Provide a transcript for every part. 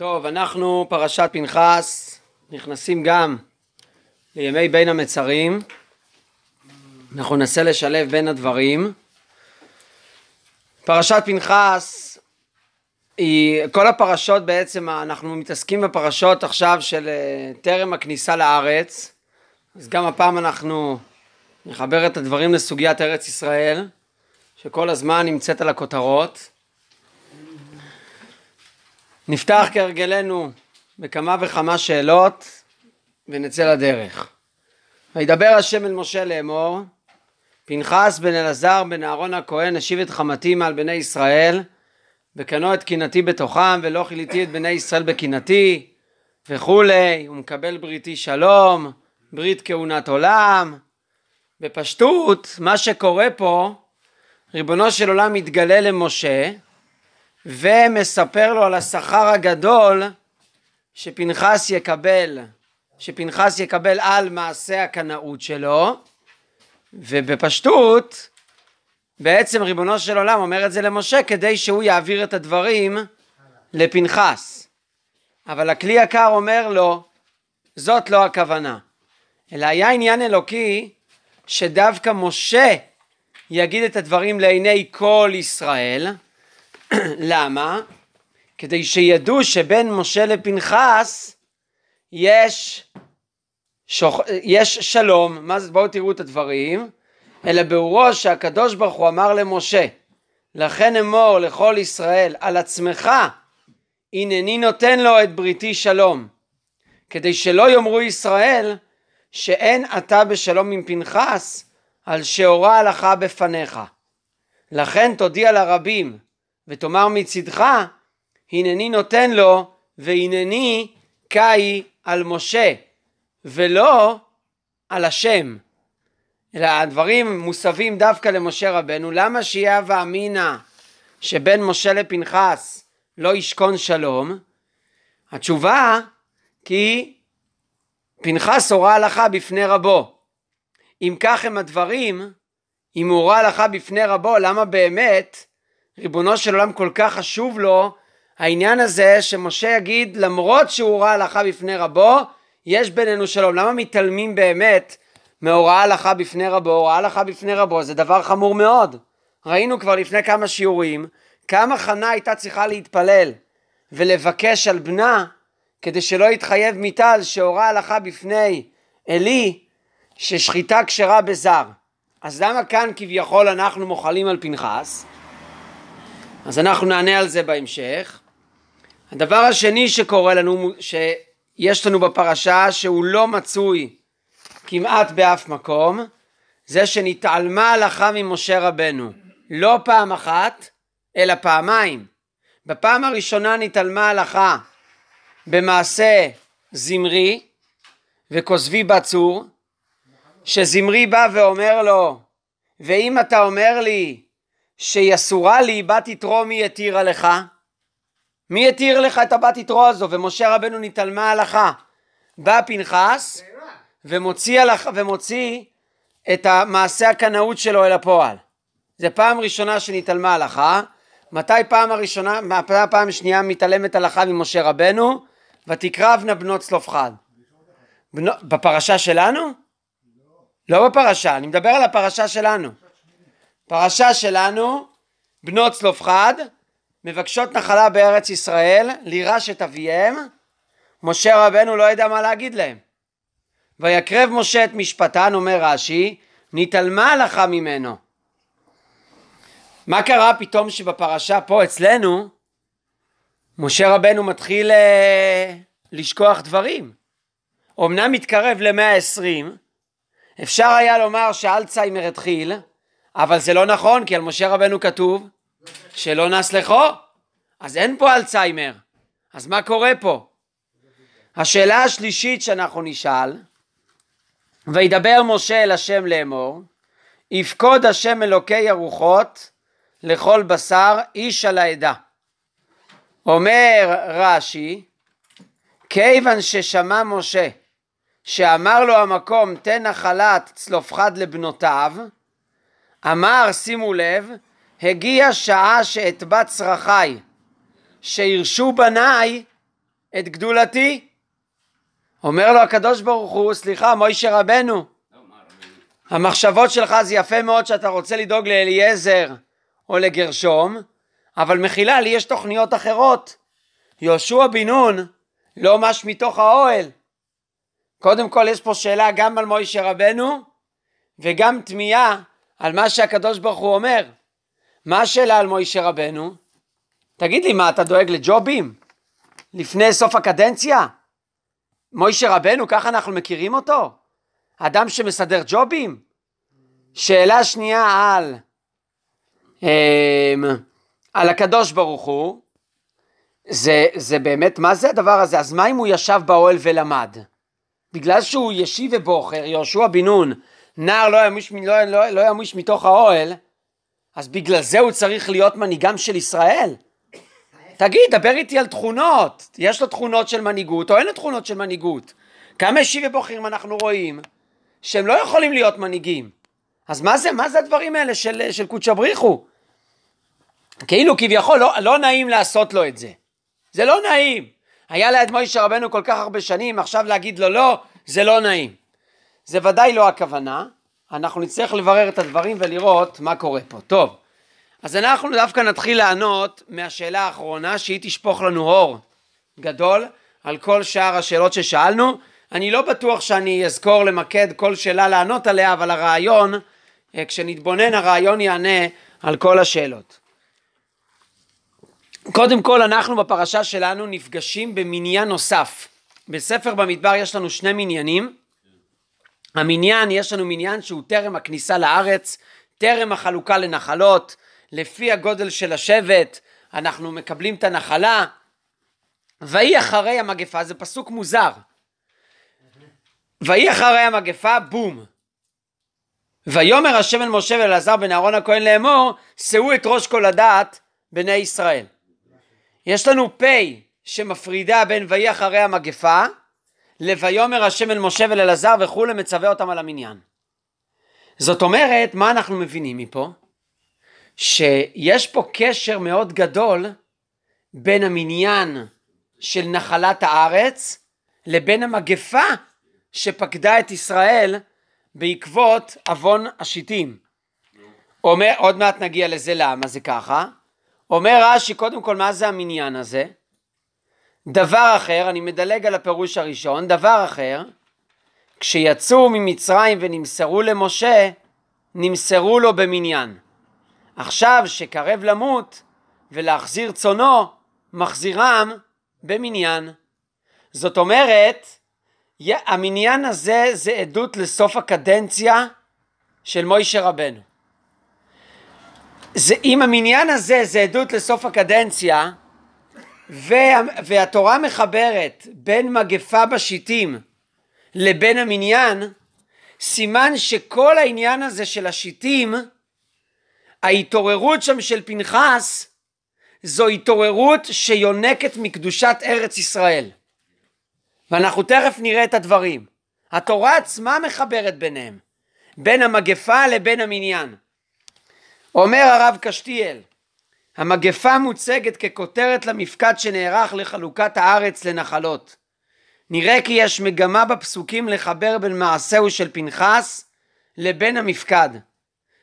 טוב, אנחנו פרשת פנחס, נכנסים גם לימי בין המצרים. אנחנו ננסה לשלב בין הדברים. פרשת פנחס היא, כל הפרשות בעצם, אנחנו מתעסקים בפרשות עכשיו של אה, טרם הכניסה לארץ, אז גם הפעם אנחנו נחבר את הדברים לסוגיית ארץ ישראל, שכל הזמן נמצאת על הכותרות. נפתח כהרגלנו בכמה וכמה שאלות ונצא לדרך. וידבר השם אל משה לאמור פנחס בן אלעזר בן אהרון הכהן השיב את חמתי מעל בני ישראל וקנו את קנאתי בתוכם ולא חיליתי את בני ישראל בקנאתי וכולי ומקבל בריתי שלום ברית כהונת עולם בפשטות מה שקורה פה ריבונו של עולם מתגלה למשה ומספר לו על השכר הגדול שפנחס יקבל, שפנחס יקבל על מעשה הקנאות שלו, ובפשטות בעצם ריבונו של עולם אומר את זה למשה כדי שהוא יעביר את הדברים לפנחס. אבל הכלי יקר אומר לו, זאת לא הכוונה. אלא היה עניין אלוקי שדווקא משה יגיד את הדברים לעיני כל ישראל, למה? כדי שידעו שבין משה לפנחס יש, שוח... יש שלום, מה בואו תראו את הדברים, אלא באורו שהקדוש ברוך הוא אמר למשה, לכן אמור לכל ישראל, על עצמך הנני נותן לו את בריתי שלום, כדי שלא יאמרו ישראל שאין אתה בשלום עם פנחס על שהורה הלכה בפניך. לכן תודיע לרבים ותאמר מצדך הנני נותן לו והנני קאי על משה ולא על השם אלא הדברים מוסבים דווקא למשה רבנו למה שיהיה ואמינא שבין משה לפנחס לא ישכון שלום התשובה כי פנחס הורה הלכה בפני רבו אם כך הם הדברים אם הוא הורה הלכה בפני רבו למה באמת ריבונו של עולם כל כך חשוב לו העניין הזה שמשה יגיד למרות שהוא ראה הלכה בפני רבו יש בינינו שלום למה מתעלמים באמת מהוראה הלכה בפני רבו הוראה הלכה בפני רבו זה דבר חמור מאוד ראינו כבר לפני כמה שיעורים כמה חנה הייתה צריכה להתפלל ולבקש על בנה כדי שלא יתחייב מיטל שהורה הלכה בפני עלי ששחיטה כשרה בזר אז למה כאן כביכול אנחנו מוחלים על פנחס? אז אנחנו נענה על זה בהמשך. הדבר השני שקורה לנו, שיש לנו בפרשה, שהוא לא מצוי כמעט באף מקום, זה שנתעלמה הלכה ממשה רבנו. לא פעם אחת, אלא פעמיים. בפעם הראשונה נתעלמה הלכה במעשה זמרי וכוזבי בצור, שזמרי בא ואומר לו, ואם אתה אומר לי שהיא אסורה לי, בת יתרו מי התירה לך? מי התיר לך את הבת יתרו הזו? ומשה רבנו נתעלמה הלכה. בא פנחס ומוציא, הלכ... ומוציא את המעשה הקנאות שלו אל הפועל. זה פעם ראשונה שנתעלמה הלכה. מתי פעם הראשונה, מתי הפעם השנייה מתעלמת הלכה ממשה רבנו? ותקרבנה בנות צלופחד. בנו... בפרשה שלנו? לא. לא בפרשה, אני מדבר על הפרשה שלנו. פרשה שלנו, בנות צלופחד, מבקשות נחלה בארץ ישראל, לירש את אביהם, משה רבנו לא ידע מה להגיד להם. ויקרב משה את משפטן, אומר רש"י, נתעלמה הלכה ממנו. מה קרה פתאום שבפרשה פה אצלנו, משה רבנו מתחיל אה, לשכוח דברים. אמנם מתקרב למאה עשרים, אפשר היה לומר שאלצהיימר התחיל, אבל זה לא נכון, כי על משה רבנו כתוב שלא נס לכו, אז אין פה אלצהיימר. אז מה קורה פה? השאלה השלישית שאנחנו נשאל, וידבר משה אל השם לאמור, יפקוד השם אלוקי הרוחות לכל בשר איש על העדה. אומר רש"י, כיוון ששמע משה שאמר לו המקום תן נחלת צלופחד לבנותיו, אמר, שימו לב, הגיע שעה בת צרכיי, שירשו בניי את גדולתי. אומר לו הקדוש ברוך הוא, סליחה, מוישה רבנו, המחשבות שלך זה יפה מאוד שאתה רוצה לדאוג לאליעזר או לגרשום, אבל מחילה, לי יש תוכניות אחרות. יהושע בן נון לא מש מתוך האוהל. קודם כל יש פה שאלה גם על מוישה רבנו וגם תמיהה על מה שהקדוש ברוך הוא אומר. מה השאלה על מוישה רבנו? תגיד לי, מה, אתה דואג לג'ובים? לפני סוף הקדנציה? מוישה רבנו, ככה אנחנו מכירים אותו? אדם שמסדר ג'ובים? שאלה שנייה על, אמ, על הקדוש ברוך הוא, זה, זה באמת, מה זה הדבר הזה? אז מה אם הוא ישב באוהל ולמד? בגלל שהוא ישיב ובוחר, יהושע בן נון, נער לא ימוש, לא, לא, לא ימוש מתוך האוהל, אז בגלל זה הוא צריך להיות מנהיגם של ישראל? תגיד, דבר איתי על תכונות. יש לו תכונות של מנהיגות או אין לו תכונות של מנהיגות? כמה שבעי בוחרים אנחנו רואים שהם לא יכולים להיות מנהיגים. אז מה זה, מה זה הדברים האלה של, של קודשא בריחו? כאילו כביכול לא, לא נעים לעשות לו את זה. זה לא נעים. היה ליד מוישה רבנו כל כך הרבה שנים, עכשיו להגיד לו לא, זה לא נעים. זה ודאי לא הכוונה, אנחנו נצטרך לברר את הדברים ולראות מה קורה פה. טוב, אז אנחנו דווקא נתחיל לענות מהשאלה האחרונה שהיא תשפוך לנו אור גדול על כל שאר השאלות ששאלנו. אני לא בטוח שאני אזכור למקד כל שאלה לענות עליה, אבל הרעיון, אה, כשנתבונן הרעיון יענה על כל השאלות. קודם כל אנחנו בפרשה שלנו נפגשים במניין נוסף. בספר במדבר יש לנו שני מניינים, המניין, יש לנו מניין שהוא טרם הכניסה לארץ, טרם החלוקה לנחלות, לפי הגודל של השבט, אנחנו מקבלים את הנחלה. ויהי אחרי המגפה, זה פסוק מוזר. ויהי אחרי המגפה, בום. ויאמר השם אל משה ואלעזר בן אהרון הכהן לאמור, שאו את ראש כל הדעת בני ישראל. יש לנו פ' שמפרידה בין ויהי אחרי המגפה ל"ויאמר השם אל משה ולאלעזר וכולי, מצווה אותם על המניין. זאת אומרת, מה אנחנו מבינים מפה? שיש פה קשר מאוד גדול בין המניין של נחלת הארץ לבין המגפה שפקדה את ישראל בעקבות עוון השיטים. אומר, עוד מעט נגיע לזה למה זה ככה. אומר רש"י, קודם כל, מה זה המניין הזה? דבר אחר, אני מדלג על הפירוש הראשון, דבר אחר, כשיצאו ממצרים ונמסרו למשה, נמסרו לו במניין. עכשיו שקרב למות ולהחזיר צונו, מחזירם במניין. זאת אומרת, המניין הזה זה עדות לסוף הקדנציה של מוישה רבנו. זה, אם המניין הזה זה עדות לסוף הקדנציה, וה, והתורה מחברת בין מגפה בשיטים לבין המניין, סימן שכל העניין הזה של השיטים, ההתעוררות שם של פנחס, זו התעוררות שיונקת מקדושת ארץ ישראל. ואנחנו תכף נראה את הדברים. התורה עצמה מחברת ביניהם, בין המגפה לבין המניין. אומר הרב קשתיאל, המגפה מוצגת ככותרת למפקד שנערך לחלוקת הארץ לנחלות. נראה כי יש מגמה בפסוקים לחבר בין מעשהו של פנחס לבין המפקד.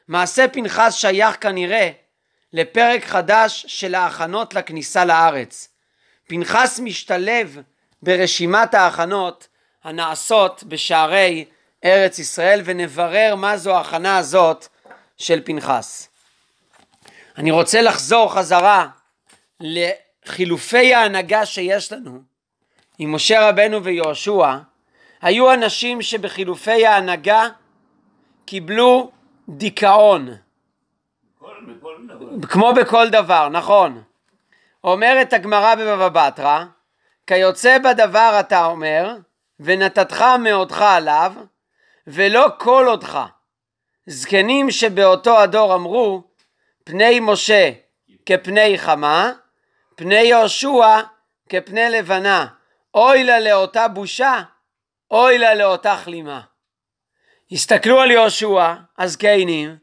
מעשה פנחס שייך כנראה לפרק חדש של ההכנות לכניסה לארץ. פנחס משתלב ברשימת ההכנות הנעשות בשערי ארץ ישראל ונברר מה זו ההכנה הזאת של פנחס. אני רוצה לחזור חזרה לחילופי ההנהגה שיש לנו עם משה רבנו ויהושע. היו אנשים שבחילופי ההנהגה קיבלו דיכאון. כמו בכל דבר, נכון. אומרת הגמרא בבבא בתרא, כיוצא בדבר אתה אומר, ונתתך מאותך עליו, ולא כל אותך. זקנים שבאותו הדור אמרו, פני משה כפני חמה, פני יהושע כפני לבנה. אוי לה לאותה בושה, אוי לה לאותה כלימה. הסתכלו על יהושע, הזקנים,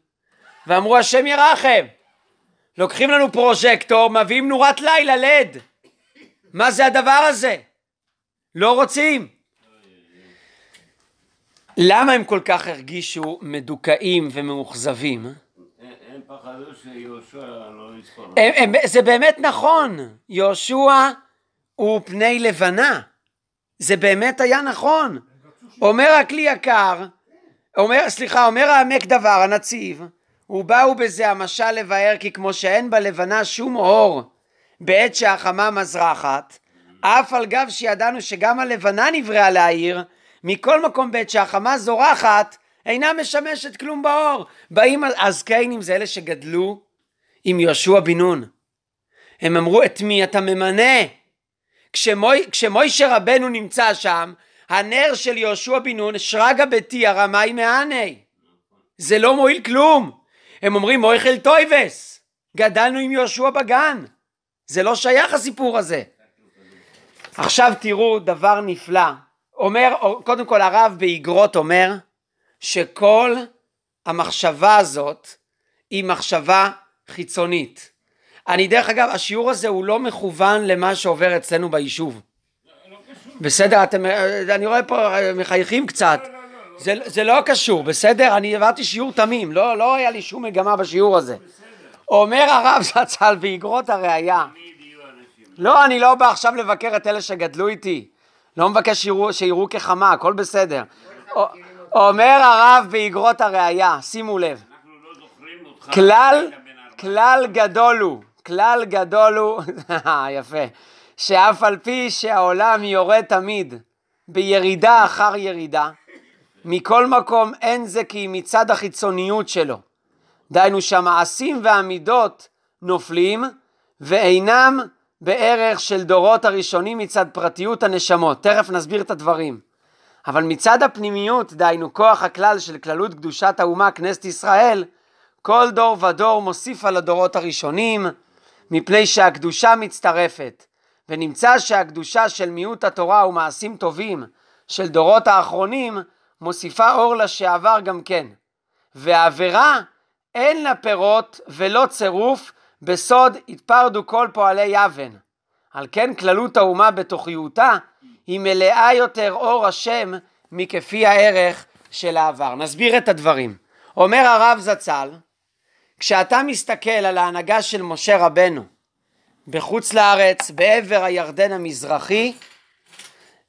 ואמרו השם ירחם. לוקחים לנו פרוז'קטור, מביאים נורת לילה, לד. מה זה הדבר הזה? לא רוצים. למה הם כל כך הרגישו מדוכאים ומאוכזבים? פחדו שיהושע לא יזכור. זה באמת נכון, יהושע הוא פני לבנה. זה באמת היה נכון. אומר הכלי יקר, אומר, סליחה, אומר העמק דבר, הנציב, ובאו בזה המשל לבאר כי כמו שאין בלבנה שום אור בעת שהחמה מזרחת, אף על גב שידענו שגם הלבנה נבראה להעיר, מכל מקום בעת שהחמה זורחת, אינה משמשת כלום באור. באים הזקנים זה אלה שגדלו עם יהושע בן נון. הם אמרו את מי אתה ממנה? כשמוי, כשמוישה רבנו נמצא שם, הנר של יהושע בן נון, שרגא ביתי הרמאי מעני. זה לא מועיל כלום. הם אומרים מויכל טויבס, גדלנו עם יהושע בגן. זה לא שייך הסיפור הזה. עכשיו תראו דבר נפלא. אומר, קודם כל הרב באיגרות אומר, שכל המחשבה הזאת היא מחשבה חיצונית. אני דרך אגב, השיעור הזה הוא לא מכוון למה שעובר אצלנו ביישוב. בסדר, אתם, אני רואה פה, מחייכים קצת. לא, לא, לא, זה, זה לא קשור, בסדר? אני העברתי שיעור תמים, לא, לא היה לי שום מגמה בשיעור הזה. אומר הרב זצ"ל באגרות הראייה. לא, אני לא בא עכשיו לבקר את אלה שגדלו איתי. לא מבקש שיראו כחמה, הכל בסדר. אומר הרב באגרות הראייה, שימו לב. אנחנו לא זוכרים אותך. כלל, כלל גדול הוא, כלל גדול הוא, יפה, שאף על פי שהעולם יורה תמיד בירידה אחר ירידה, מכל מקום אין זה כי מצד החיצוניות שלו. דהיינו שהמעשים והמידות נופלים ואינם בערך של דורות הראשונים מצד פרטיות הנשמות. תכף נסביר את הדברים. אבל מצד הפנימיות, דהיינו כוח הכלל של כללות קדושת האומה, כנסת ישראל, כל דור ודור מוסיף על הדורות הראשונים, מפני שהקדושה מצטרפת, ונמצא שהקדושה של מיעוט התורה ומעשים טובים של דורות האחרונים, מוסיפה אור לשעבר גם כן. והעבירה אין לה פירות ולא צירוף, בסוד התפרדו כל פועלי יוון. על כן כללות האומה בתוכיותה היא מלאה יותר אור השם מכפי הערך של העבר. נסביר את הדברים. אומר הרב זצ"ל, כשאתה מסתכל על ההנהגה של משה רבנו בחוץ לארץ, בעבר הירדן המזרחי,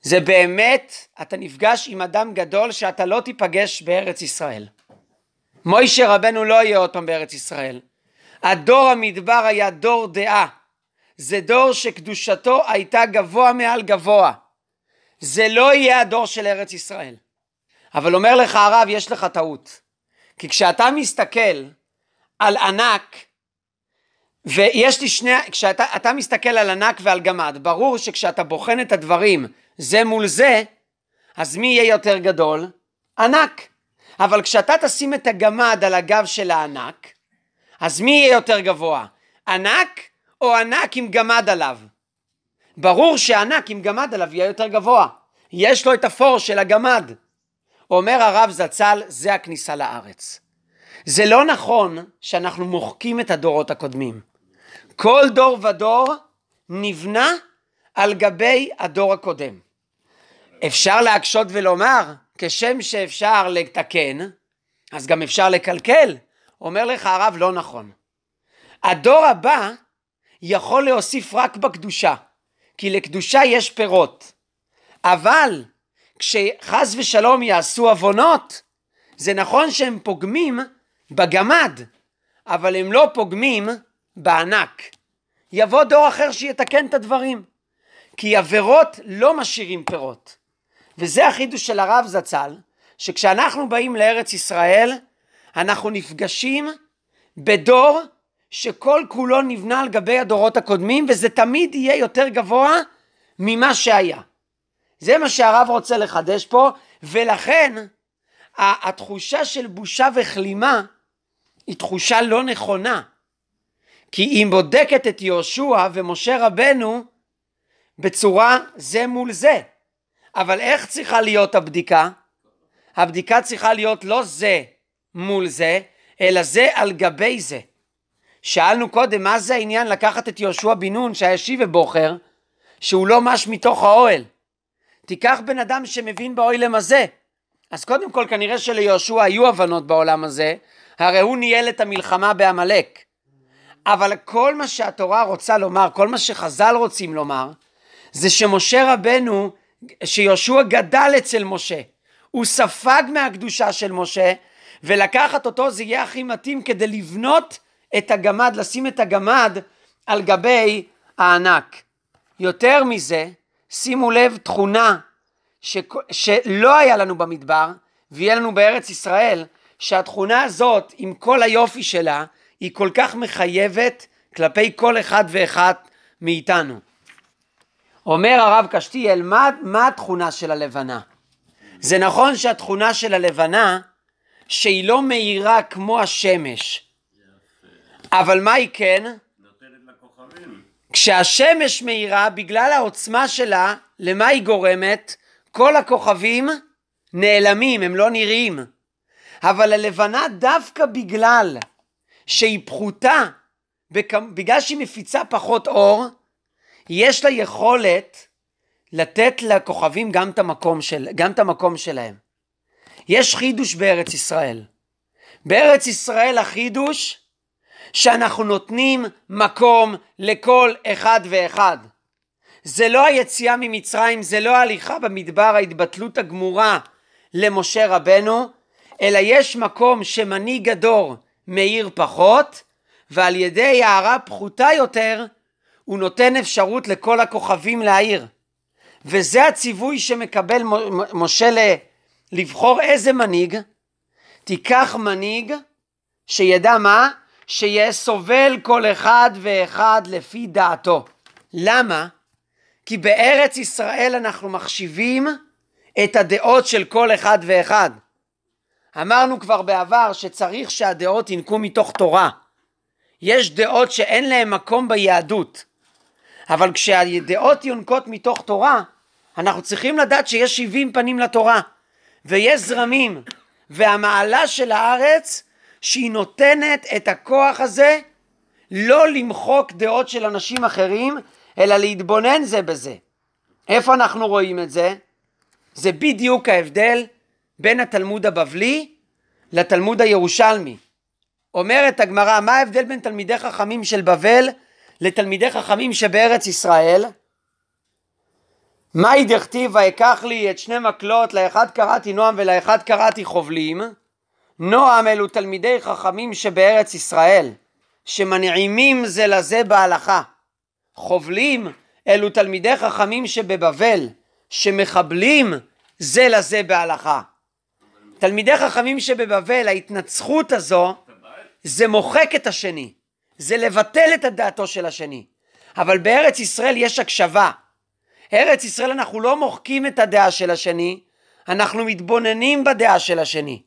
זה באמת, אתה נפגש עם אדם גדול שאתה לא תיפגש בארץ ישראל. מוישה רבנו לא יהיה עוד פעם בארץ ישראל. הדור המדבר היה דור דעה. זה דור שקדושתו הייתה גבוה מעל גבוה. זה לא יהיה הדור של ארץ ישראל. אבל אומר לך הרב, יש לך טעות. כי כשאתה מסתכל על ענק, ויש לי שני, כשאתה מסתכל על ענק ועל גמד, ברור שכשאתה בוחן את הדברים זה מול זה, אז מי יהיה יותר גדול? ענק. אבל כשאתה תשים את הגמד על הגב של הענק, אז מי יהיה יותר גבוה? ענק או ענק עם גמד עליו? ברור שענק עם גמד עליו יהיה יותר גבוה. יש לו את הפור של הגמד. אומר הרב זצ"ל, זה הכניסה לארץ. זה לא נכון שאנחנו מוחקים את הדורות הקודמים. כל דור ודור נבנה על גבי הדור הקודם. אפשר להקשות ולומר, כשם שאפשר לתקן, אז גם אפשר לקלקל. אומר לך הרב, לא נכון. הדור הבא יכול להוסיף רק בקדושה. כי לקדושה יש פירות. אבל כשחס ושלום יעשו עוונות, זה נכון שהם פוגמים בגמד, אבל הם לא פוגמים בענק. יבוא דור אחר שיתקן את הדברים, כי עבירות לא משאירים פירות. וזה החידוש של הרב זצ"ל, שכשאנחנו באים לארץ ישראל, אנחנו נפגשים בדור שכל כולו נבנה על גבי הדורות הקודמים וזה תמיד יהיה יותר גבוה ממה שהיה. זה מה שהרב רוצה לחדש פה ולכן התחושה של בושה וכלימה היא תחושה לא נכונה כי היא בודקת את יהושע ומשה רבנו בצורה זה מול זה אבל איך צריכה להיות הבדיקה? הבדיקה צריכה להיות לא זה מול זה אלא זה על גבי זה שאלנו קודם, מה זה העניין לקחת את יהושע בן נון, שהישיב ובוחר, שהוא לא מש מתוך האוהל? תיקח בן אדם שמבין באוהלם הזה. אז קודם כל, כנראה שליהושע היו הבנות בעולם הזה, הרי הוא ניהל את המלחמה בעמלק. אבל כל מה שהתורה רוצה לומר, כל מה שחז"ל רוצים לומר, זה שמשה רבנו, שיהושע גדל אצל משה. הוא ספג מהקדושה של משה, ולקחת אותו זה יהיה הכי מתאים כדי לבנות את הגמד, לשים את הגמד על גבי הענק. יותר מזה, שימו לב תכונה ש... שלא היה לנו במדבר ויהיה לנו בארץ ישראל, שהתכונה הזאת, עם כל היופי שלה, היא כל כך מחייבת כלפי כל אחד ואחת מאיתנו. אומר הרב קשתיאל, מה, מה התכונה של הלבנה? זה נכון שהתכונה של הלבנה, שהיא לא מאירה כמו השמש, אבל מה היא כן? כשהשמש מאירה, בגלל העוצמה שלה, למה היא גורמת? כל הכוכבים נעלמים, הם לא נראים. אבל הלבנה דווקא בגלל שהיא פחותה, בגלל שהיא מפיצה פחות אור, יש לה יכולת לתת לכוכבים גם את המקום, של, גם את המקום שלהם. יש חידוש בארץ ישראל. בארץ ישראל החידוש שאנחנו נותנים מקום לכל אחד ואחד. זה לא היציאה ממצרים, זה לא ההליכה במדבר, ההתבטלות הגמורה למשה רבנו, אלא יש מקום שמנהיג הדור מאיר פחות, ועל ידי הערה פחותה יותר, הוא נותן אפשרות לכל הכוכבים להעיר. וזה הציווי שמקבל משה לבחור איזה מנהיג. תיקח מנהיג שידע מה? שיהיה סובל כל אחד ואחד לפי דעתו. למה? כי בארץ ישראל אנחנו מחשיבים את הדעות של כל אחד ואחד. אמרנו כבר בעבר שצריך שהדעות ינקו מתוך תורה. יש דעות שאין להן מקום ביהדות, אבל כשהדעות יונקות מתוך תורה, אנחנו צריכים לדעת שיש 70 פנים לתורה, ויש זרמים, והמעלה של הארץ שהיא נותנת את הכוח הזה לא למחוק דעות של אנשים אחרים, אלא להתבונן זה בזה. איפה אנחנו רואים את זה? זה בדיוק ההבדל בין התלמוד הבבלי לתלמוד הירושלמי. אומרת הגמרא, מה ההבדל בין תלמידי חכמים של בבל לתלמידי חכמים שבארץ ישראל? מהי דכתיב אקח לי את שני מקלות, לאחד קראתי נועם ולאחד קראתי חובלים? נועם אלו תלמידי חכמים שבארץ ישראל, שמנעימים זה לזה בהלכה. חובלים אלו תלמידי חכמים שבבבל, שמחבלים זה לזה בהלכה. תלמידי חכמים שבבבל, ההתנצחות הזו, זה מוחק את השני, זה לבטל את הדעתו של השני. אבל בארץ ישראל יש הקשבה. ארץ ישראל אנחנו לא מוחקים את הדעה של השני, אנחנו מתבוננים בדעה של השני.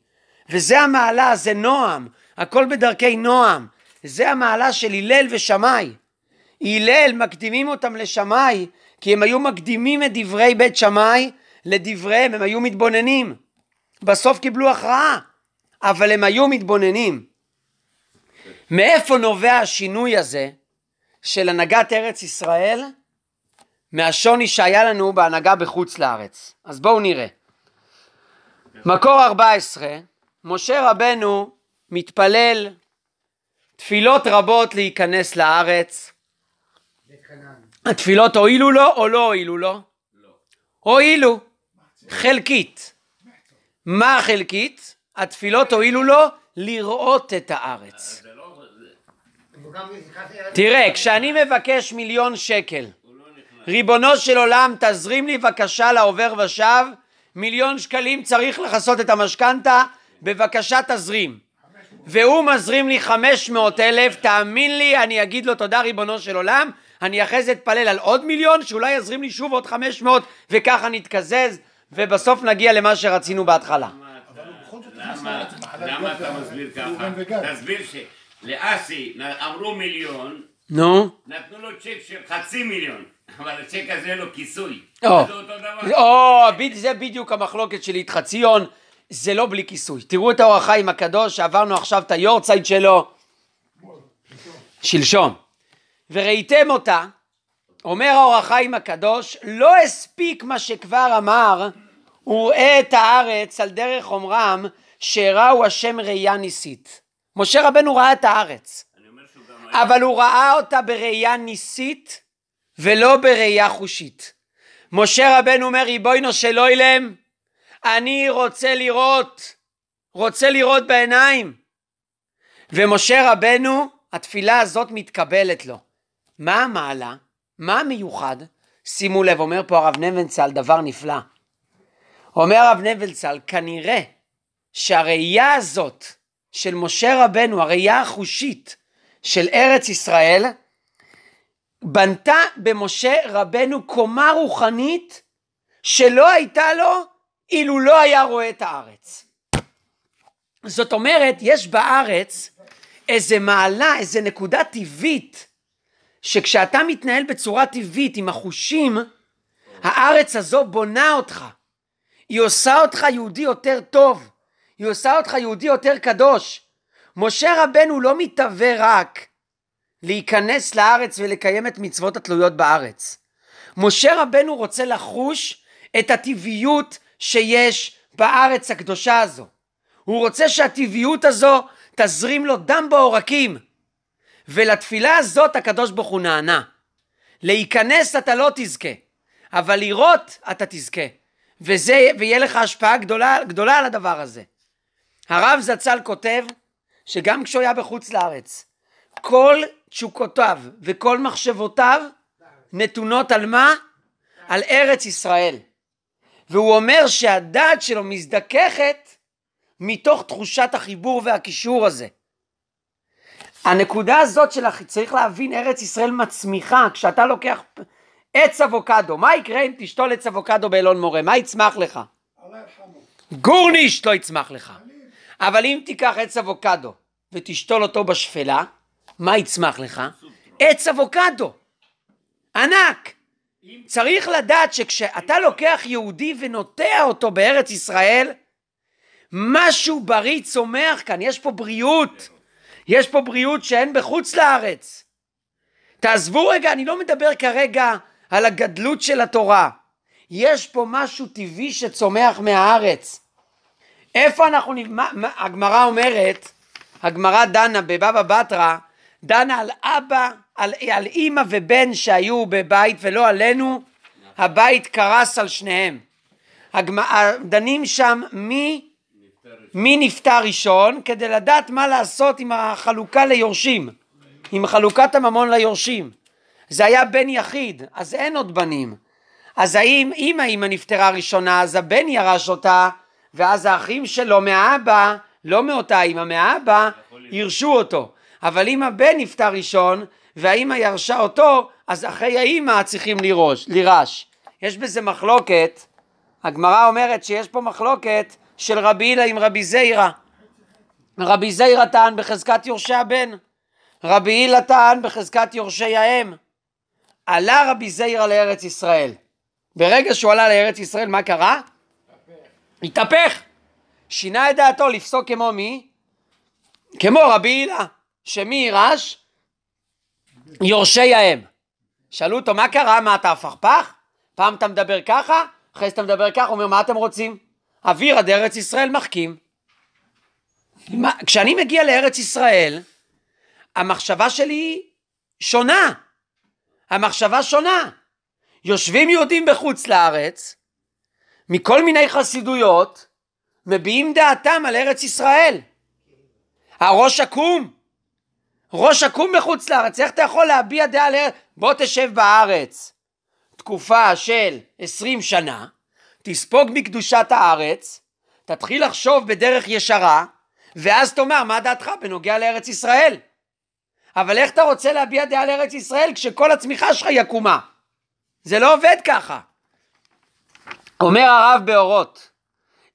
וזה המעלה, זה נועם, הכל בדרכי נועם. זה המעלה של הלל ושמאי. הלל, מקדימים אותם לשמאי, כי הם היו מקדימים את דברי בית שמאי לדבריהם, הם היו מתבוננים. בסוף קיבלו הכרעה, אבל הם היו מתבוננים. מאיפה נובע השינוי הזה של הנהגת ארץ ישראל מהשוני שהיה לנו בהנהגה בחוץ לארץ? אז בואו נראה. מקור 14 משה רבנו מתפלל תפילות רבות להיכנס לארץ. התפילות הועילו לו או לא הועילו לו? לא. הועילו, חלקית. מה חלקית? התפילות הועילו לו לראות את הארץ. תראה, כשאני מבקש מיליון שקל, ריבונו של עולם, תזרים לי בבקשה לעובר ושב, מיליון שקלים צריך לכסות את המשכנתה, בבקשה תזרים. 500. והוא מזרים לי 500 אלף, תאמין לי, אני אגיד לו תודה ריבונו של עולם, אני אחרי זה אתפלל על עוד מיליון, שאולי יזרים לי שוב עוד 500, וככה נתקזז, ובסוף נגיע למה שרצינו בהתחלה. למה אתה מסביר ככה? תסביר שלאסי אמרו מיליון, נתנו לו צ'ק של חצי מיליון. אבל הצ'ק הזה לא אין לו כיסוי. או, זה בדיוק המחלוקת של איתך זה לא בלי כיסוי. תראו את האור החיים הקדוש, שעברנו עכשיו את היורצייד שלו, שלשום. וראיתם אותה, אומר האור החיים הקדוש, לא הספיק מה שכבר אמר, וראה את הארץ על דרך אומרם, שראהו השם ראייה ניסית. משה רבנו ראה את הארץ, אבל הוא ראה אותה בראייה ניסית ולא בראייה חושית. משה רבנו אומר, ריבונו של אילם, אני רוצה לראות, רוצה לראות בעיניים. ומשה רבנו, התפילה הזאת מתקבלת לו. מה המעלה? מה המיוחד? שימו לב, אומר פה הרב נבנצל דבר נפלא. אומר הרב נבנצל, כנראה שהראייה הזאת של משה רבנו, הראייה החושית של ארץ ישראל, בנתה במשה רבנו קומה רוחנית שלא הייתה לו אילו לא היה רואה את הארץ. זאת אומרת, יש בארץ איזה מעלה, איזה נקודה טבעית, שכשאתה מתנהל בצורה טבעית עם החושים, הארץ הזו בונה אותך. היא עושה אותך יהודי יותר טוב. היא עושה אותך יהודי יותר קדוש. משה רבנו לא מתהווה רק להיכנס לארץ ולקיים את מצוות התלויות בארץ. משה רבנו רוצה לחוש את הטבעיות שיש בארץ הקדושה הזו. הוא רוצה שהטבעיות הזו תזרים לו דם בעורקים. ולתפילה הזאת הקדוש ברוך הוא נענה. להיכנס אתה לא תזכה, אבל לראות אתה תזכה. וזה, ויהיה לך השפעה גדולה, גדולה על הדבר הזה. הרב זצ"ל כותב שגם כשהוא היה בחוץ לארץ, כל תשוקותיו וכל מחשבותיו נתונות על מה? על ארץ ישראל. והוא אומר שהדעת שלו מזדככת מתוך תחושת החיבור והקישור הזה. הנקודה הזאת של הח... צריך להבין, ארץ ישראל מצמיחה, כשאתה לוקח עץ אבוקדו, מה יקרה אם תשתול עץ אבוקדו באלון מורה? מה יצמח לך? גורנישט לא יצמח לך. אבל אם תיקח עץ אבוקדו ותשתול אותו בשפלה, מה יצמח לך? עץ אבוקדו. ענק. צריך לדעת שכשאתה לוקח יהודי ונוטע אותו בארץ ישראל, משהו בריא צומח כאן, יש פה בריאות, יש פה בריאות שאין בחוץ לארץ. תעזבו רגע, אני לא מדבר כרגע על הגדלות של התורה. יש פה משהו טבעי שצומח מהארץ. איפה אנחנו, נלמד, הגמרא אומרת, הגמרא דנה בבבא בתרא, דנה על אבא על, על אימא ובן שהיו בבית ולא עלינו, הבית קרס על שניהם. הגמ... דנים שם מי נפטר מי נפטר ראשון, כדי לדעת מה לעשות עם החלוקה ליורשים, עם חלוקת הממון ליורשים. זה היה בן יחיד, אז אין עוד בנים. אז האם אם האמא נפטרה ראשונה, אז הבן ירש אותה, ואז האחים שלו מהאבא, לא מאותה אמא, מהאבא, ירשו אותו. אבל אם הבן נפטר ראשון, והאימא ירשה אותו, אז אחרי האימא צריכים לירוש, לירש. יש בזה מחלוקת, הגמרא אומרת שיש פה מחלוקת של רבי הילה עם רבי זיירה. רבי זיירה טען בחזקת יורשי הבן, רבי הילה טען בחזקת יורשי האם. עלה רבי זיירה לארץ ישראל. ברגע שהוא עלה לארץ ישראל, מה קרה? התהפך. שינה את דעתו לפסוק כמו מי? כמו רבי הילה, שמי יירש? יורשי האם. שאלו אותו, מה קרה? מה, אתה הפכפך? פעם אתה מדבר ככה, אחרי שאתה מדבר ככה, הוא אומר, מה אתם רוצים? אוויר עד ארץ ישראל מחכים. מה, כשאני מגיע לארץ ישראל, המחשבה שלי היא שונה. המחשבה שונה. יושבים יהודים בחוץ לארץ, מכל מיני חסידויות, מביעים דעתם על ארץ ישראל. הראש עקום, ראש עקום בחוץ לארץ, איך אתה יכול להביע דעה ל... בוא תשב בארץ תקופה של 20 שנה, תספוג מקדושת הארץ, תתחיל לחשוב בדרך ישרה, ואז תאמר מה דעתך בנוגע לארץ ישראל. אבל איך אתה רוצה להביע דעה לארץ ישראל כשכל הצמיחה שלך היא עקומה? זה לא עובד ככה. אומר הרב באורות,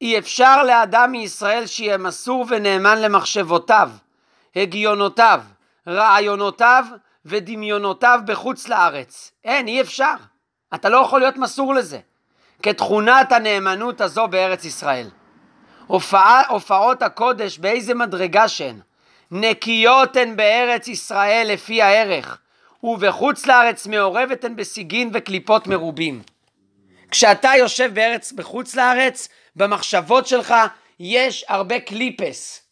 אי אפשר לאדם מישראל שיהיה מסור ונאמן למחשבותיו, הגיונותיו, רעיונותיו ודמיונותיו בחוץ לארץ. אין, אי אפשר. אתה לא יכול להיות מסור לזה. כתכונת הנאמנות הזו בארץ ישראל. הופעה, הופעות הקודש באיזה מדרגה שהן. נקיות הן בארץ ישראל לפי הערך, ובחוץ לארץ מעורבת הן בסיגין וקליפות מרובים. כשאתה יושב בארץ בחוץ לארץ, במחשבות שלך יש הרבה קליפס.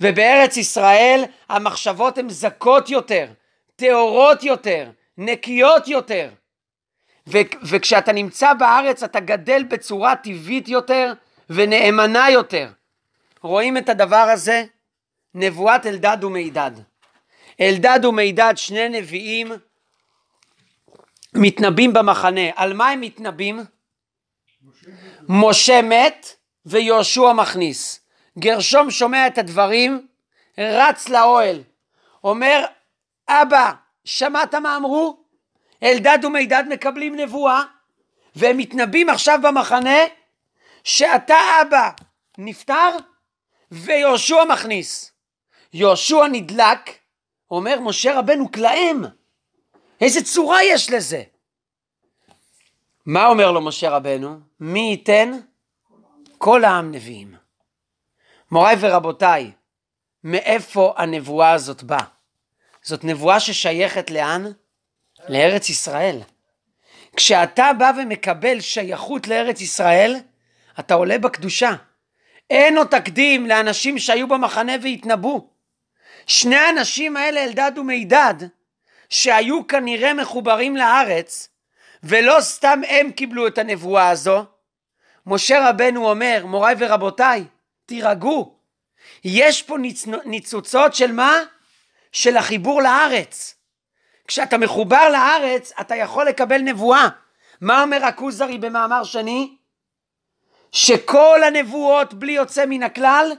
ובארץ ישראל המחשבות הן זכות יותר, טהורות יותר, נקיות יותר. ו- וכשאתה נמצא בארץ אתה גדל בצורה טבעית יותר ונאמנה יותר. רואים את הדבר הזה? נבואת אלדד ומידד. אלדד ומידד, שני נביאים, מתנבאים במחנה. על מה הם מתנבאים? משה מת ויהושע מכניס. גרשום שומע את הדברים, רץ לאוהל, אומר, אבא, שמעת מה אמרו? אלדד ומידד מקבלים נבואה, והם מתנבאים עכשיו במחנה שאתה אבא נפטר ויהושע מכניס. יהושע נדלק, אומר משה רבנו כלאם, איזה צורה יש לזה? מה אומר לו משה רבנו? מי ייתן? כל העם נביאים. מוריי ורבותיי, מאיפה הנבואה הזאת באה? זאת נבואה ששייכת לאן? לארץ ישראל. כשאתה בא ומקבל שייכות לארץ ישראל, אתה עולה בקדושה. אין עוד תקדים לאנשים שהיו במחנה והתנבאו. שני האנשים האלה, אלדד ומידד, שהיו כנראה מחוברים לארץ, ולא סתם הם קיבלו את הנבואה הזו, משה רבנו אומר, מוריי ורבותיי, תירגעו. יש פה ניצוצות של מה? של החיבור לארץ. כשאתה מחובר לארץ, אתה יכול לקבל נבואה. מה אומר הכוזרי במאמר שני? שכל הנבואות בלי יוצא מן הכלל,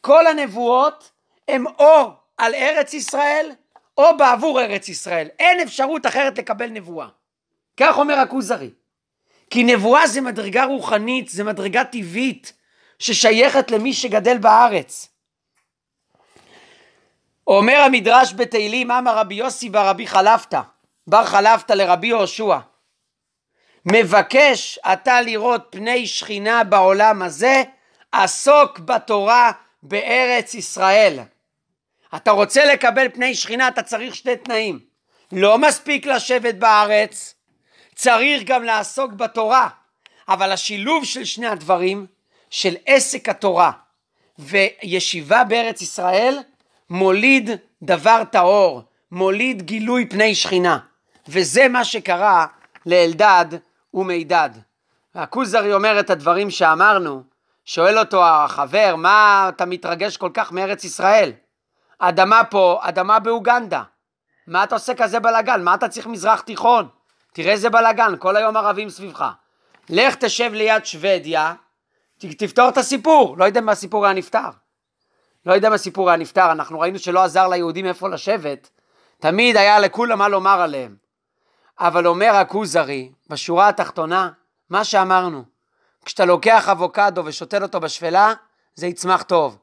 כל הנבואות הם או על ארץ ישראל או בעבור ארץ ישראל. אין אפשרות אחרת לקבל נבואה. כך אומר הכוזרי. כי נבואה זה מדרגה רוחנית, זה מדרגה טבעית. ששייכת למי שגדל בארץ. אומר המדרש בתהילים, אמר רבי יוסי בר רבי חלפתא, בר חלפתא לרבי יהושע, מבקש אתה לראות פני שכינה בעולם הזה, עסוק בתורה בארץ ישראל. אתה רוצה לקבל פני שכינה, אתה צריך שני תנאים. לא מספיק לשבת בארץ, צריך גם לעסוק בתורה. אבל השילוב של שני הדברים של עסק התורה וישיבה בארץ ישראל מוליד דבר טהור, מוליד גילוי פני שכינה. וזה מה שקרה לאלדד ומידד. הכוזרי אומר את הדברים שאמרנו, שואל אותו החבר, מה אתה מתרגש כל כך מארץ ישראל? אדמה פה, אדמה באוגנדה. מה אתה עושה כזה בלאגן? מה אתה צריך מזרח תיכון? תראה איזה בלאגן, כל היום ערבים סביבך. לך תשב ליד שוודיה, תפתור את הסיפור. לא יודע מה הסיפור היה נפתר. לא יודע מה הסיפור היה נפתר, אנחנו ראינו שלא עזר ליהודים איפה לשבת. תמיד היה לכולם מה לומר עליהם. אבל אומר הכוזרי, בשורה התחתונה, מה שאמרנו, כשאתה לוקח אבוקדו ושותל אותו בשפלה, זה יצמח טוב.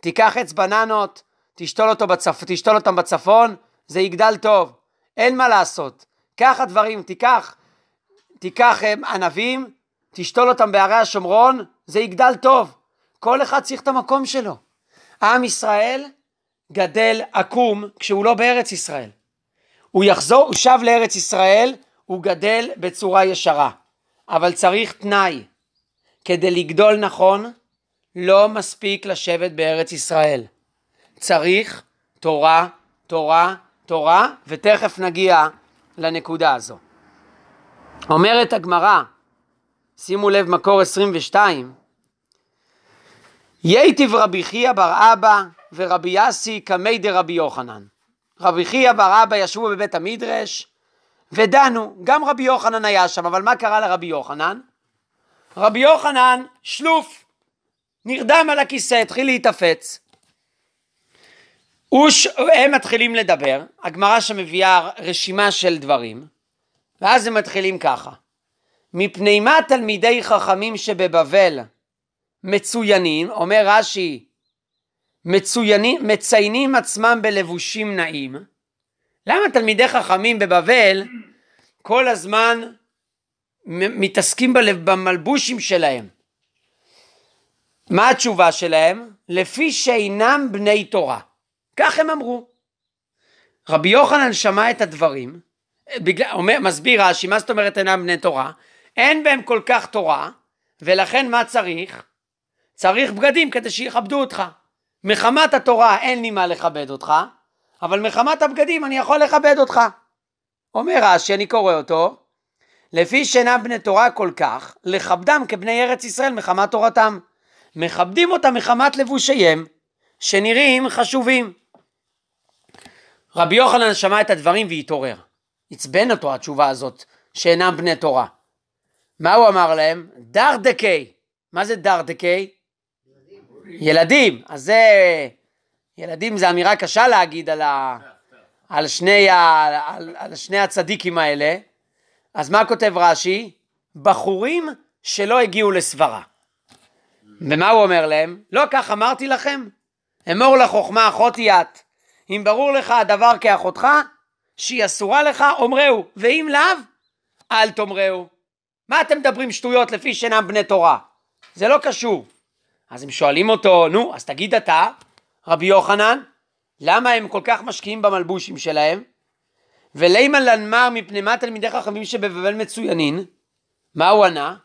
תיקח עץ בננות, תשתול, אותו בצפ... תשתול אותם בצפון, זה יגדל טוב. אין מה לעשות. קח הדברים, תיקח, תיקח אה, ענבים, תשתול אותם בערי השומרון, זה יגדל טוב. כל אחד צריך את המקום שלו. עם ישראל גדל עקום כשהוא לא בארץ ישראל. הוא יחזור, הוא שב לארץ ישראל, הוא גדל בצורה ישרה. אבל צריך תנאי. כדי לגדול נכון, לא מספיק לשבת בארץ ישראל. צריך תורה, תורה, תורה, ותכף נגיע לנקודה הזו. אומרת הגמרא, שימו לב מקור 22, ייטיב רבי חייא בר אבא ורבי יאסי קמי דרבי יוחנן. רבי חייא בר אבא ישבו בבית המדרש ודנו, גם רבי יוחנן היה שם, אבל מה קרה לרבי יוחנן? רבי יוחנן, שלוף, נרדם על הכיסא, התחיל להיתפץ. וש... הם מתחילים לדבר, הגמרא שם מביאה רשימה של דברים, ואז הם מתחילים ככה. מפני מה תלמידי חכמים שבבבל מצוינים, אומר רש"י, מצוינים, מציינים עצמם בלבושים נעים, למה תלמידי חכמים בבבל כל הזמן מתעסקים בלב, במלבושים שלהם? מה התשובה שלהם? לפי שאינם בני תורה. כך הם אמרו. רבי יוחנן שמע את הדברים, בגלל, אומר, מסביר רש"י, מה זאת אומרת אינם בני תורה? אין בהם כל כך תורה, ולכן מה צריך? צריך בגדים כדי שיכבדו אותך. מחמת התורה אין לי מה לכבד אותך, אבל מחמת הבגדים אני יכול לכבד אותך. אומר רש"י, אני קורא אותו, לפי שאינם בני תורה כל כך, לכבדם כבני ארץ ישראל מחמת תורתם. מכבדים אותם מחמת לבושיהם, שנראים חשובים. רבי יוחנן שמע את הדברים והתעורר. עצבן אותו התשובה הזאת, שאינם בני תורה. מה הוא אמר להם? דרדקי. מה זה דרדקי? ילדים. ילדים. אז זה... ילדים זה אמירה קשה להגיד על, ה... על, שני, ה... על, על שני הצדיקים האלה. אז מה כותב רש"י? בחורים שלא הגיעו לסברה. ומה הוא אומר להם? לא כך אמרתי לכם. אמור לחוכמה אחותי את. אם ברור לך הדבר כאחותך, שהיא אסורה לך, אומרהו, ואם לאו, אל תאמרהו. מה אתם מדברים שטויות לפי שאינם בני תורה? זה לא קשור. אז הם שואלים אותו, נו, אז תגיד אתה, רבי יוחנן, למה הם כל כך משקיעים במלבושים שלהם? ולימה לנמר מפני מה תלמידי חכמים שבבבל מצוינין? מה הוא ענה?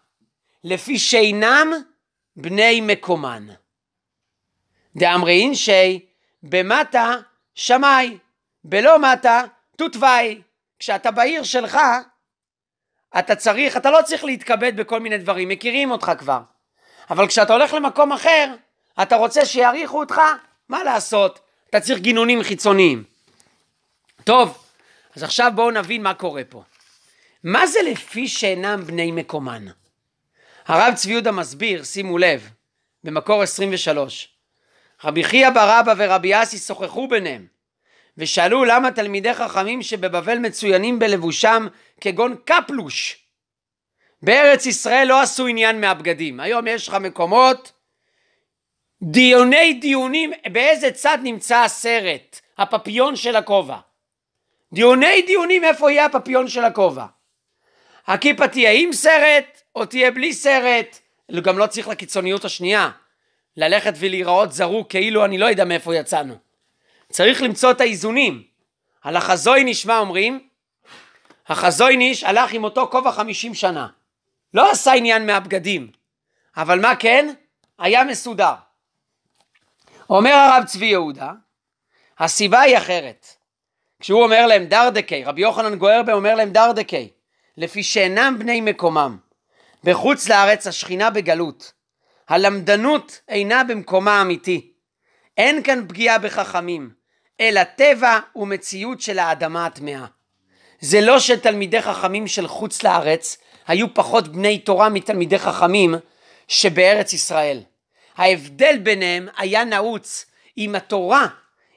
לפי שאינם בני מקומן. דאמרי שי במטה שמאי, בלא מטה תותווי. כשאתה בעיר שלך, אתה צריך, אתה לא צריך להתכבד בכל מיני דברים, מכירים אותך כבר. אבל כשאתה הולך למקום אחר, אתה רוצה שיעריכו אותך, מה לעשות? אתה צריך גינונים חיצוניים. טוב, אז עכשיו בואו נבין מה קורה פה. מה זה לפי שאינם בני מקומן? הרב צבי יהודה מסביר, שימו לב, במקור 23, רבי חייא בר אבא ורבי אסי שוחחו ביניהם, ושאלו למה תלמידי חכמים שבבבל מצוינים בלבושם כגון קפלוש. בארץ ישראל לא עשו עניין מהבגדים. היום יש לך מקומות, דיוני דיונים, באיזה צד נמצא הסרט, הפפיון של הכובע. דיוני דיונים איפה יהיה הפפיון של הכובע. הכיפה תהיה עם סרט או תהיה בלי סרט. גם לא צריך לקיצוניות השנייה. ללכת ולהיראות זרוק כאילו אני לא יודע מאיפה יצאנו. צריך למצוא את האיזונים. על החזויניש מה אומרים? ניש הלך עם אותו כובע חמישים שנה. לא עשה עניין מהבגדים, אבל מה כן? היה מסודר. אומר הרב צבי יהודה, הסיבה היא אחרת. כשהוא אומר להם דרדקי, רבי יוחנן גוארבה אומר להם דרדקי, לפי שאינם בני מקומם. בחוץ לארץ השכינה בגלות. הלמדנות אינה במקומה האמיתי. אין כאן פגיעה בחכמים, אלא טבע ומציאות של האדמה הטמאה. זה לא שתלמידי חכמים של חוץ לארץ היו פחות בני תורה מתלמידי חכמים שבארץ ישראל. ההבדל ביניהם היה נעוץ אם התורה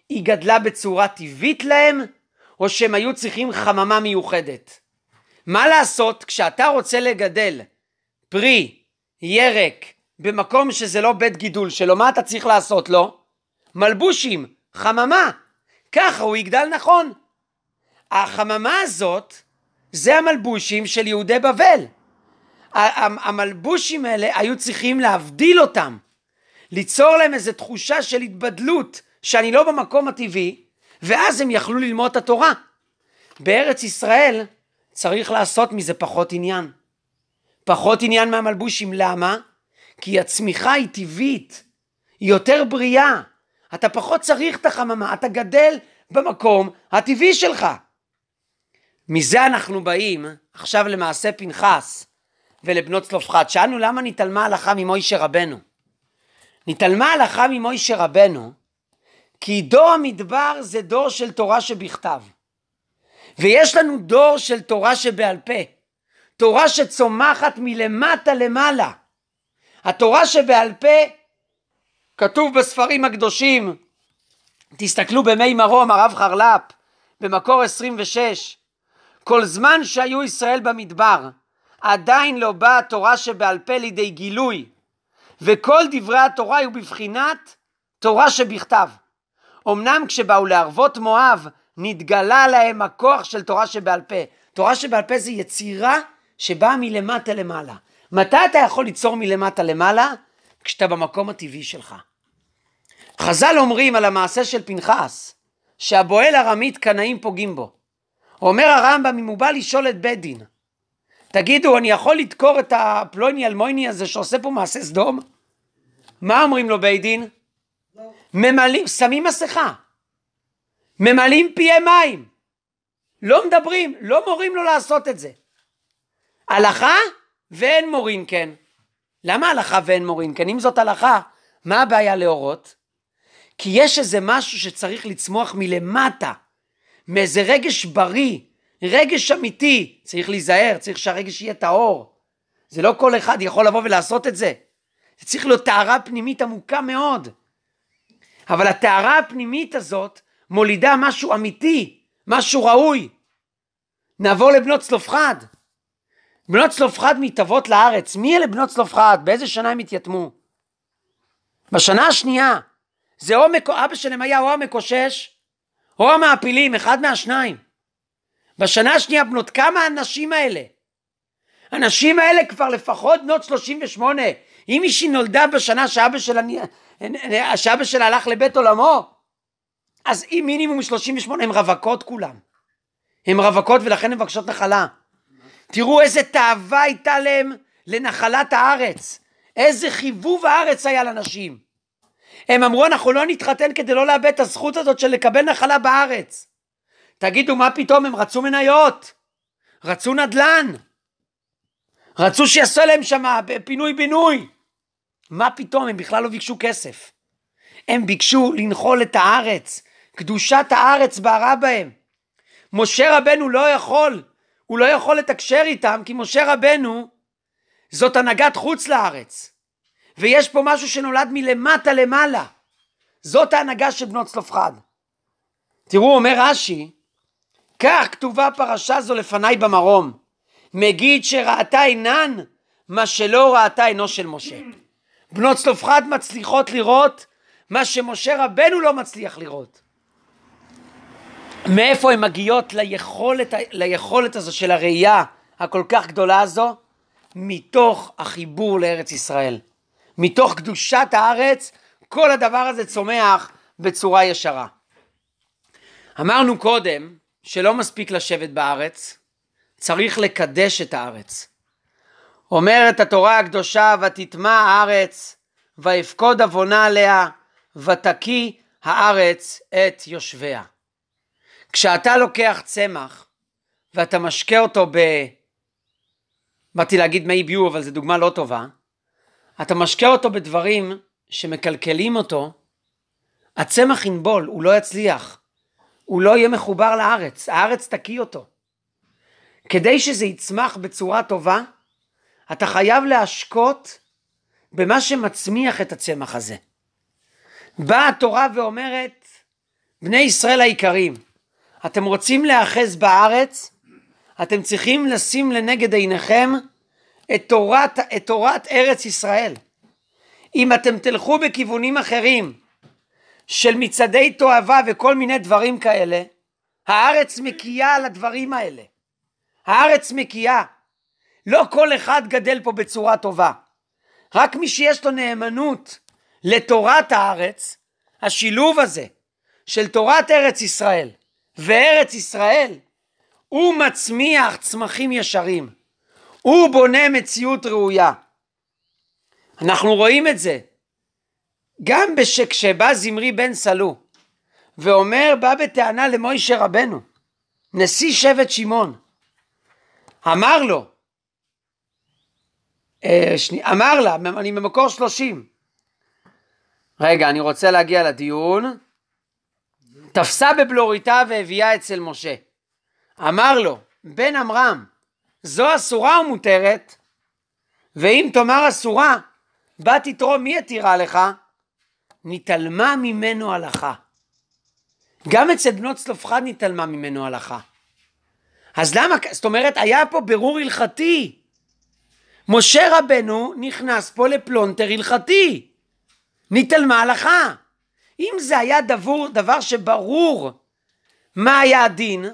היא גדלה בצורה טבעית להם או שהם היו צריכים חממה מיוחדת. מה לעשות כשאתה רוצה לגדל פרי, ירק, במקום שזה לא בית גידול שלו, מה אתה צריך לעשות לו? מלבושים, חממה, ככה הוא יגדל נכון. החממה הזאת זה המלבושים של יהודי בבל. המלבושים האלה היו צריכים להבדיל אותם, ליצור להם איזו תחושה של התבדלות, שאני לא במקום הטבעי, ואז הם יכלו ללמוד את התורה. בארץ ישראל צריך לעשות מזה פחות עניין. פחות עניין מהמלבושים, למה? כי הצמיחה היא טבעית, היא יותר בריאה, אתה פחות צריך את החממה, אתה גדל במקום הטבעי שלך. מזה אנחנו באים עכשיו למעשה פנחס ולבנות צלופחת. שאלנו למה נתעלמה הלכה ממוישה רבנו. נתעלמה הלכה ממוישה רבנו כי דור המדבר זה דור של תורה שבכתב. ויש לנו דור של תורה שבעל פה. תורה שצומחת מלמטה למעלה. התורה שבעל פה כתוב בספרים הקדושים, תסתכלו במי מרום, הרב חרל"פ, במקור 26, כל זמן שהיו ישראל במדבר, עדיין לא באה התורה שבעל פה לידי גילוי, וכל דברי התורה היו בבחינת תורה שבכתב. אמנם כשבאו לערבות מואב, נתגלה להם הכוח של תורה שבעל פה. תורה שבעל פה זה יצירה שבאה מלמטה למעלה. מתי אתה יכול ליצור מלמטה למעלה? כשאתה במקום הטבעי שלך. חז"ל אומרים על המעשה של פנחס, שהבועל ארמית קנאים פוגעים בו. אומר הרמב"ם, אם הוא בא לשאול את בית דין, תגידו, אני יכול לדקור את הפלוני אלמוני הזה שעושה פה מעשה סדום? מה אומרים לו בית דין? לא. ממלאים, שמים מסכה, ממלאים פיי מים, לא מדברים, לא מורים לו לעשות את זה. הלכה ואין מורים כן. למה הלכה ואין מורים כן? אם זאת הלכה, מה הבעיה להורות? כי יש איזה משהו שצריך לצמוח מלמטה, מאיזה רגש בריא, רגש אמיתי. צריך להיזהר, צריך שהרגש יהיה טהור. זה לא כל אחד יכול לבוא ולעשות את זה. זה צריך להיות טהרה פנימית עמוקה מאוד. אבל הטהרה הפנימית הזאת מולידה משהו אמיתי, משהו ראוי. נעבור לבנות צלופחד. בנות צלופחד מתאבות לארץ. מי אלה בנות צלופחד? באיזה שנה הם התייתמו? בשנה השנייה. זה או מקו, אבא שלהם היה או המקושש או המעפילים, אחד מהשניים. בשנה השנייה בנות כמה הנשים האלה? הנשים האלה כבר לפחות בנות 38. אם מישהי נולדה בשנה שאבא שלה, שאבא שלה הלך לבית עולמו, אז אם מינימום 38, הן רווקות כולם. הן רווקות ולכן הן מבקשות נחלה. תראו איזה תאווה הייתה להם לנחלת הארץ. איזה חיבוב הארץ היה לנשים. הם אמרו, אנחנו לא נתחתן כדי לא לאבד את הזכות הזאת של לקבל נחלה בארץ. תגידו, מה פתאום, הם רצו מניות, רצו נדל"ן, רצו שיעשו להם שם פינוי-בינוי. מה פתאום, הם בכלל לא ביקשו כסף. הם ביקשו לנחול את הארץ, קדושת הארץ בערה בהם. משה רבנו לא יכול, הוא לא יכול לתקשר איתם, כי משה רבנו זאת הנהגת חוץ לארץ. ויש פה משהו שנולד מלמטה למעלה. זאת ההנהגה של בנות צלופחד. תראו, אומר רש"י, כך כתובה פרשה זו לפניי במרום, מגיד שראתה אינן מה שלא ראתה עינו של משה. בנות צלופחד מצליחות לראות מה שמשה רבנו לא מצליח לראות. מאיפה הן מגיעות ליכולת, ליכולת הזו של הראייה הכל כך גדולה הזו? מתוך החיבור לארץ ישראל. מתוך קדושת הארץ, כל הדבר הזה צומח בצורה ישרה. אמרנו קודם שלא מספיק לשבת בארץ, צריך לקדש את הארץ. אומרת התורה הקדושה, ותטמע הארץ, ואפקוד עוונה עליה, ותקיא הארץ את יושביה. כשאתה לוקח צמח ואתה משקה אותו ב... באתי להגיד מי ביוב, אבל זו דוגמה לא טובה. אתה משקה אותו בדברים שמקלקלים אותו, הצמח ינבול, הוא לא יצליח. הוא לא יהיה מחובר לארץ, הארץ תקיא אותו. כדי שזה יצמח בצורה טובה, אתה חייב להשקות במה שמצמיח את הצמח הזה. באה התורה ואומרת, בני ישראל היקרים, אתם רוצים להיאחז בארץ, אתם צריכים לשים לנגד עיניכם את תורת, את תורת ארץ ישראל. אם אתם תלכו בכיוונים אחרים של מצעדי תועבה וכל מיני דברים כאלה, הארץ מקיאה על הדברים האלה. הארץ מקיאה. לא כל אחד גדל פה בצורה טובה. רק מי שיש לו נאמנות לתורת הארץ, השילוב הזה של תורת ארץ ישראל וארץ ישראל, הוא מצמיח צמחים ישרים. הוא בונה מציאות ראויה. אנחנו רואים את זה. גם כשבא זמרי בן סלו ואומר, בא בטענה למוישה רבנו, נשיא שבט שמעון, אמר לו, אה, שני, אמר לה, אני במקור שלושים. רגע, אני רוצה להגיע לדיון. תפסה בבלוריתה והביאה אצל משה. אמר לו, בן עמרם, זו אסורה או מותרת? ואם תאמר אסורה, בת יתרו מי יתירה לך? נתעלמה ממנו הלכה. גם אצל בנות צלופחד נתעלמה ממנו הלכה. אז למה, זאת אומרת, היה פה בירור הלכתי. משה רבנו נכנס פה לפלונטר הלכתי. נתעלמה הלכה. אם זה היה דבור, דבר שברור מה היה הדין,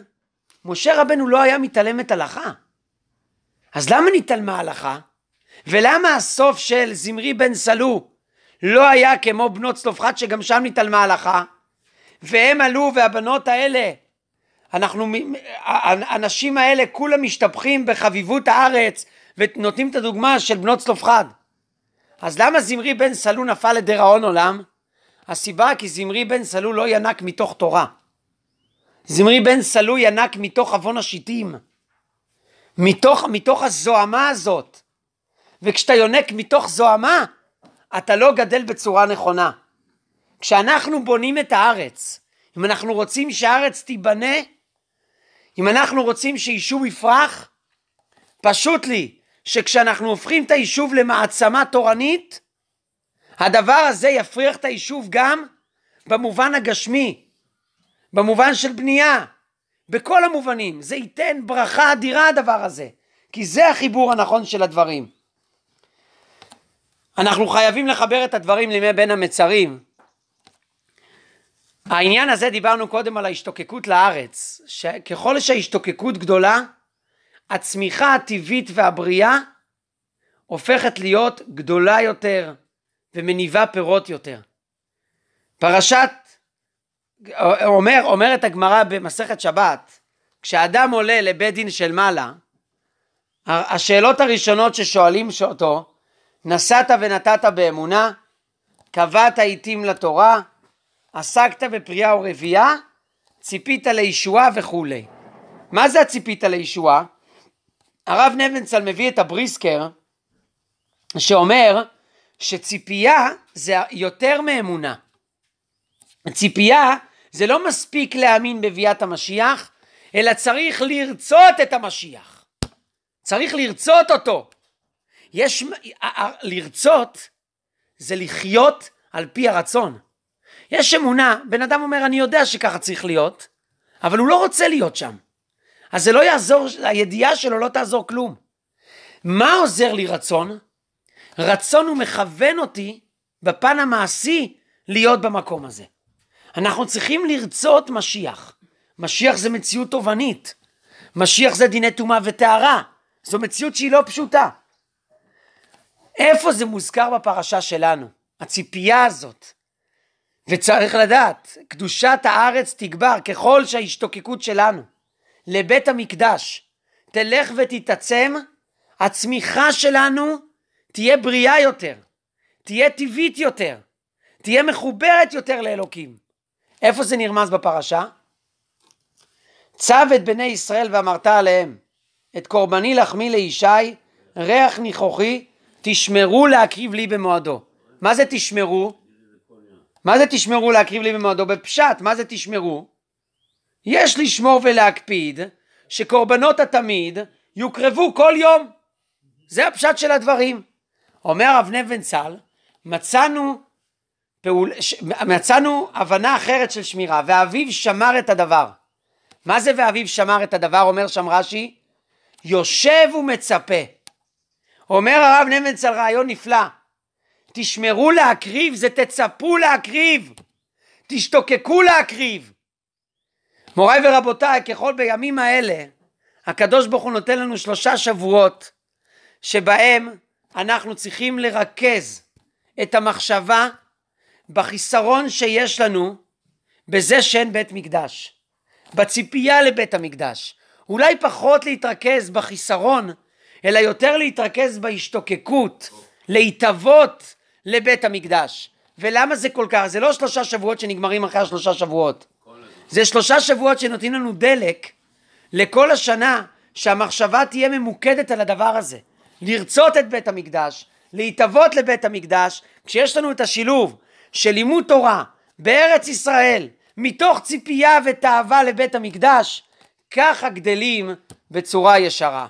משה רבנו לא היה מתעלם את הלכה. אז למה נתעלמה ההלכה? ולמה הסוף של זמרי בן סלו לא היה כמו בנות צלופחת שגם שם נתעלמה ההלכה? והם עלו והבנות האלה, אנחנו, הנשים האלה כולם משתבחים בחביבות הארץ ונותנים את הדוגמה של בנות צלופחת. אז למה זמרי בן סלו נפל לדיראון עולם? הסיבה כי זמרי בן סלו לא ינק מתוך תורה. זמרי בן סלו ינק מתוך עוון השיטים. מתוך, מתוך הזוהמה הזאת. וכשאתה יונק מתוך זוהמה, אתה לא גדל בצורה נכונה. כשאנחנו בונים את הארץ, אם אנחנו רוצים שהארץ תיבנה, אם אנחנו רוצים שיישוב יפרח, פשוט לי שכשאנחנו הופכים את היישוב למעצמה תורנית, הדבר הזה יפריח את היישוב גם במובן הגשמי, במובן של בנייה, בכל המובנים. זה ייתן ברכה אדירה הדבר הזה, כי זה החיבור הנכון של הדברים. אנחנו חייבים לחבר את הדברים לימי בין המצרים. העניין הזה, דיברנו קודם על ההשתוקקות לארץ, שככל שההשתוקקות גדולה, הצמיחה הטבעית והבריאה הופכת להיות גדולה יותר ומניבה פירות יותר. פרשת אומר, אומרת הגמרא במסכת שבת, כשאדם עולה לבית דין של מעלה, השאלות הראשונות ששואלים אותו, נשאת ונתת באמונה, קבעת עיתים לתורה, עסקת בפריאה ורבייה, ציפית לישועה וכולי. מה זה הציפית לישועה? הרב נבנצל מביא את הבריסקר, שאומר שציפייה זה יותר מאמונה. ציפייה זה לא מספיק להאמין בביאת המשיח, אלא צריך לרצות את המשיח. צריך לרצות אותו. יש, לרצות זה לחיות על פי הרצון. יש אמונה, בן אדם אומר אני יודע שככה צריך להיות, אבל הוא לא רוצה להיות שם. אז זה לא יעזור, הידיעה שלו לא תעזור כלום. מה עוזר לי רצון? רצון הוא מכוון אותי בפן המעשי להיות במקום הזה. אנחנו צריכים לרצות משיח. משיח זה מציאות תובענית. משיח זה דיני טומאה וטהרה. זו מציאות שהיא לא פשוטה. איפה זה מוזכר בפרשה שלנו? הציפייה הזאת. וצריך לדעת, קדושת הארץ תגבר ככל שההשתוקקות שלנו לבית המקדש תלך ותתעצם, הצמיחה שלנו תהיה בריאה יותר, תהיה טבעית יותר, תהיה מחוברת יותר לאלוקים. איפה זה נרמז בפרשה? צב את בני ישראל ואמרת עליהם, את קורבני לחמי לישי, ריח ניחוחי, תשמרו להקריב לי במועדו. מה זה תשמרו? מה זה תשמרו להקריב לי במועדו? בפשט, מה זה תשמרו? יש לשמור ולהקפיד שקורבנות התמיד יוקרבו כל יום. זה הפשט של הדברים. אומר אבני בן צל, מצאנו פעול... ש... מצאנו הבנה אחרת של שמירה, ואביו שמר את הדבר. מה זה ואביו שמר את הדבר, אומר שם רש"י? יושב ומצפה. אומר הרב נבנץ על רעיון נפלא, תשמרו להקריב, זה תצפו להקריב, תשתוקקו להקריב. מוריי ורבותיי, ככל בימים האלה, הקדוש ברוך הוא נותן לנו שלושה שבועות שבהם אנחנו צריכים לרכז את המחשבה בחיסרון שיש לנו בזה שאין בית מקדש, בציפייה לבית המקדש. אולי פחות להתרכז בחיסרון, אלא יותר להתרכז בהשתוקקות, להתאבות לבית המקדש. ולמה זה כל כך? זה לא שלושה שבועות שנגמרים אחרי השלושה שבועות. זה שלושה שבועות שנותנים לנו דלק לכל השנה שהמחשבה תהיה ממוקדת על הדבר הזה. לרצות את בית המקדש, להתאבות לבית המקדש, כשיש לנו את השילוב של לימוד תורה בארץ ישראל מתוך ציפייה ותאווה לבית המקדש, ככה גדלים בצורה ישרה.